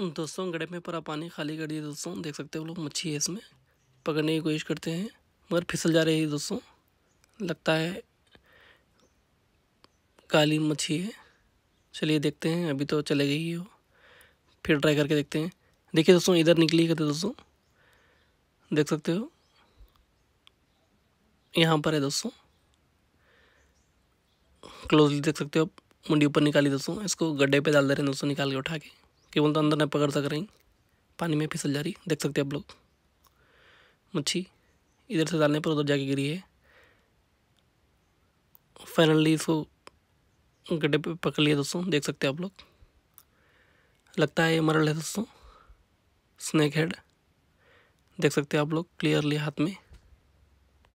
दोस्तों गड़े में परा पानी खाली कर दिया दोस्तों देख सकते हो लोग मच्छी है इसमें पकड़ने की कोशिश करते हैं मगर फिसल जा रही है दोस्तों लगता है काली मच्छी है चलिए देखते हैं अभी तो चले गई हो फिर ट्राई करके देखते हैं देखिए दोस्तों इधर निकली करते दोस्तों देख सकते हो यहाँ पर है दोस्तों क्लोजली देख सकते हो मुंडी ऊपर निकाली दोस्तों इसको गड्ढे पे डाल दे रहे हैं दोस्तों निकाल के उठा के केवल तो अंदर न पकड़ सक रही पानी में फिसल जा रही देख सकते आप लोग मच्छी इधर से डालने पर उधर जाके गिरी है फाइनली इसको गड्ढे पे पकड़ लिया दोस्तों देख सकते हैं आप लोग लगता है ये मरल है दोस्तों स्नैक हेड देख सकते हैं आप लोग क्लियरली हाथ में